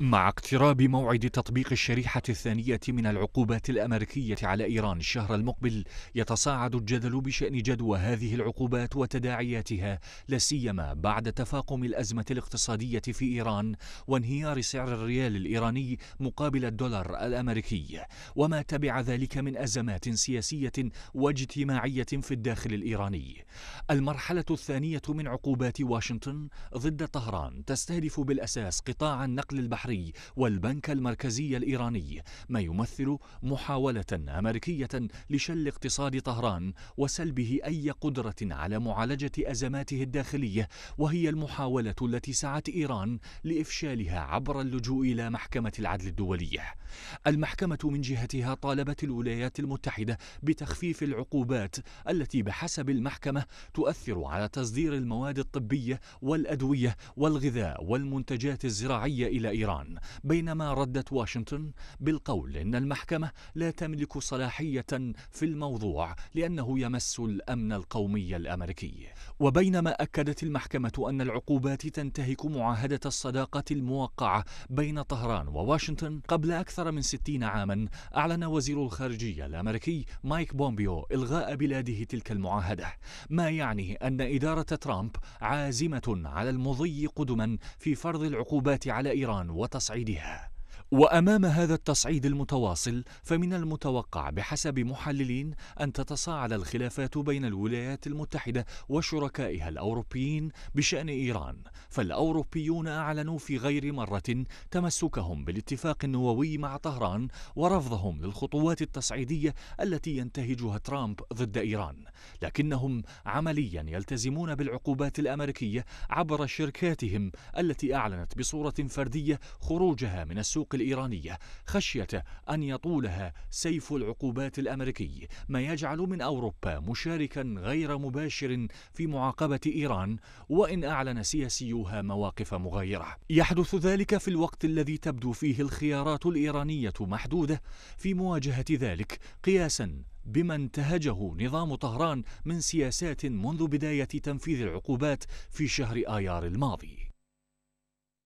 مع اقتراب موعد تطبيق الشريحة الثانية من العقوبات الأمريكية على إيران الشهر المقبل يتصاعد الجدل بشأن جدوى هذه العقوبات وتداعياتها لا سيما بعد تفاقم الأزمة الاقتصادية في إيران وانهيار سعر الريال الإيراني مقابل الدولار الأمريكي وما تبع ذلك من أزمات سياسية واجتماعية في الداخل الإيراني المرحلة الثانية من عقوبات واشنطن ضد طهران تستهدف بالأساس قطاع قطاع النقل البحري والبنك المركزي الإيراني ما يمثل محاولة أمريكية لشل اقتصاد طهران وسلبه أي قدرة على معالجة أزماته الداخلية وهي المحاولة التي سعت إيران لإفشالها عبر اللجوء إلى محكمة العدل الدولية المحكمة من جهتها طالبت الولايات المتحدة بتخفيف العقوبات التي بحسب المحكمة تؤثر على تصدير المواد الطبية والأدوية والغذاء والمنتجات الزراعية الشراعية إلى إيران بينما ردت واشنطن بالقول إن المحكمة لا تملك صلاحية في الموضوع لأنه يمس الأمن القومي الأمريكي وبينما أكدت المحكمة أن العقوبات تنتهك معاهدة الصداقة الموقعة بين طهران وواشنطن قبل أكثر من ستين عاما أعلن وزير الخارجية الأمريكي مايك بومبيو إلغاء بلاده تلك المعاهدة ما يعني أن إدارة ترامب عازمة على المضي قدما في فرض العقوبات على إيران وتصعيدها وأمام هذا التصعيد المتواصل فمن المتوقع بحسب محللين أن تتصاعد الخلافات بين الولايات المتحدة وشركائها الأوروبيين بشأن إيران فالأوروبيون أعلنوا في غير مرة تمسكهم بالاتفاق النووي مع طهران ورفضهم للخطوات التصعيدية التي ينتهجها ترامب ضد إيران لكنهم عمليا يلتزمون بالعقوبات الأمريكية عبر شركاتهم التي أعلنت بصورة فردية خروجها من السوق الإيرانية خشية أن يطولها سيف العقوبات الأمريكي ما يجعل من أوروبا مشاركا غير مباشر في معاقبة إيران وإن أعلن سياسيوها مواقف مغايرة يحدث ذلك في الوقت الذي تبدو فيه الخيارات الإيرانية محدودة في مواجهة ذلك قياسا بما انتهجه نظام طهران من سياسات منذ بداية تنفيذ العقوبات في شهر آيار الماضي